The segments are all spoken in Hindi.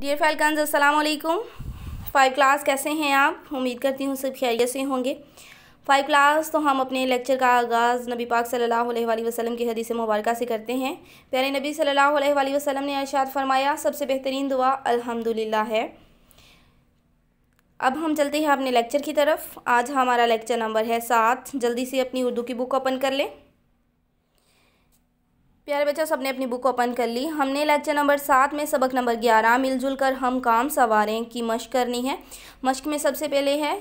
dear falcons Aslam five class कैसे हैं आप उम्मीद करती हूँ सब खैरियत से होंगे फाइव क्लास तो हम अपने लेक्चर का आगाज़ नबी पाक सल्लल्लाहु अलैहि वसल्लम की हदीस मुबारक से करते हैं प्यारे नबी सल्लल्लाहु अलैहि वसल्लम ने अर्शात फरमाया सबसे बेहतरीन दुआ अल्हम्दुलिल्लाह है अब हम चलते हैं अपने लेक्चर की तरफ आज हमारा लेक्चर नंबर है सात जल्दी से अपनी उर्दू की बुक ओपन कर लें प्यारे बच्चा सबने अपनी बुक ओपन कर ली हमने लेक्चर नंबर सात में सबक नंबर ग्यारह मिलजुल कर हम काम सवारें की मश्क करनी है मश्क में सबसे पहले है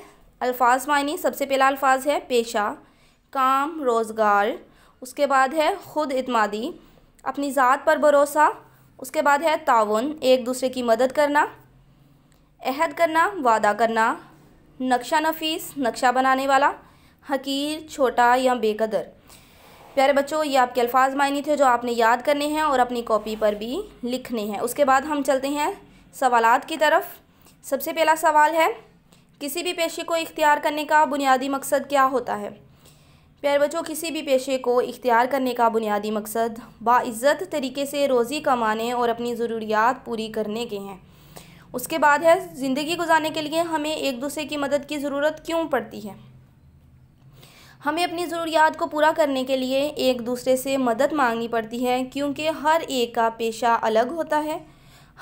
अल्फाज मायनी सबसे पहला अल्फाज है पेशा काम रोज़गार उसके बाद है ख़ुद इतमादी अपनी ज़ात पर भरोसा उसके बाद है ताउन एक दूसरे की मदद करना अहद करना वादा करना नक्शा नफीस नक्शा बनाने वाला हकीर छोटा या बेकदर प्यारे बच्चों ये आपके अल्फाज मायने थे जो आपने याद करने हैं और अपनी कॉपी पर भी लिखने हैं उसके बाद हम चलते हैं सवाल की तरफ सबसे पहला सवाल है किसी भी पेशे को इख्तियार करने का बुनियादी मकसद क्या होता है प्यारे बच्चों किसी भी पेशे को इख्तियार करने का बुनियादी मकसद बाज़्ज़त तरीके से रोज़ी कमाने और अपनी ज़रूरियात पूरी करने के हैं उसके बाद है ज़िंदगी गुजारने के लिए हमें एक दूसरे की मदद की ज़रूरत क्यों पड़ती है हमें अपनी ज़रूरियात को पूरा करने के लिए एक दूसरे से मदद मांगनी पड़ती है क्योंकि हर एक का पेशा अलग होता है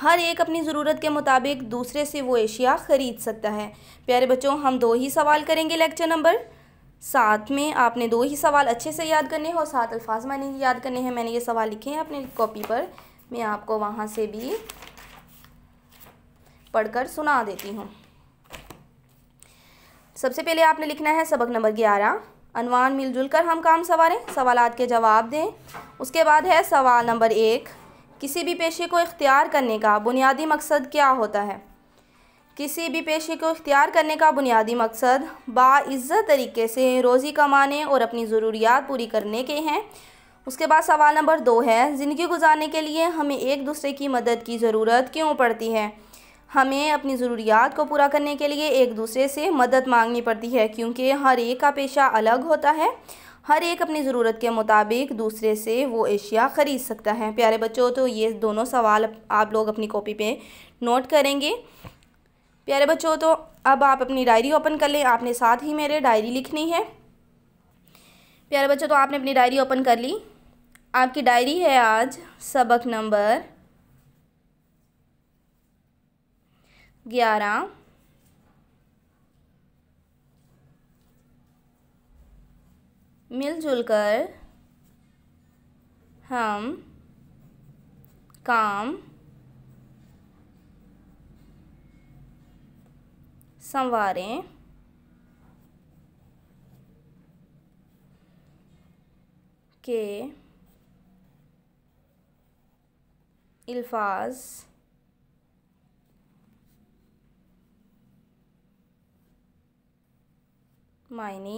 हर एक अपनी ज़रूरत के मुताबिक दूसरे से वो एशिया ख़रीद सकता है प्यारे बच्चों हम दो ही सवाल करेंगे लेक्चर नंबर साथ में आपने दो ही सवाल अच्छे से याद करने हैं और सात अल्फाज मैंने याद करने हैं मैंने ये सवाल लिखे हैं अपने कॉपी पर मैं आपको वहाँ से भी पढ़कर सुना देती हूँ सबसे पहले आपने लिखना है सबक नंबर ग्यारह अनवान मिलजुल कर हम काम संवारें सवालत के जवाब दें उसके बाद है सवाल नंबर एक किसी भी पेशे को इख्तियार करने का बुनियादी मकसद क्या होता है किसी भी पेशे को इख्तियार करने का बुनियादी मकसद बाज़्ज़त तरीके से रोज़ी कमाने और अपनी ज़रूरियात पूरी करने के हैं उसके बाद सवाल नंबर दो है ज़िंदगी गुजारने के लिए हमें एक दूसरे की मदद की ज़रूरत क्यों पड़ती है हमें अपनी ज़रूरियात को पूरा करने के लिए एक दूसरे से मदद मांगनी पड़ती है क्योंकि हर एक का पेशा अलग होता है हर एक अपनी ज़रूरत के मुताबिक दूसरे से वो एशिया ख़रीद सकता है प्यारे बच्चों तो ये दोनों सवाल आप लोग अपनी कॉपी पे नोट करेंगे प्यारे बच्चों तो अब आप अपनी डायरी ओपन कर लें आपने साथ ही मेरे डायरी लिखनी है प्यारे बच्चों तो आपने अपनी डायरी ओपन कर ली आपकी डायरी है आज सबक नंबर ग्यारह मिलजुल कर हम काम संवारें के अल्फाज मायने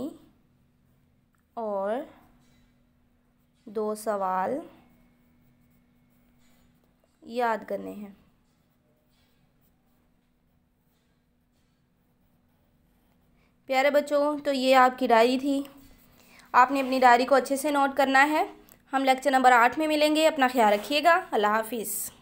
और दो सवाल याद करने हैं प्यारे बच्चों तो ये आपकी डायरी थी आपने अपनी डायरी को अच्छे से नोट करना है हम लेक्चर नंबर आठ में मिलेंगे अपना ख्याल रखिएगा अल्लाह हाफिज़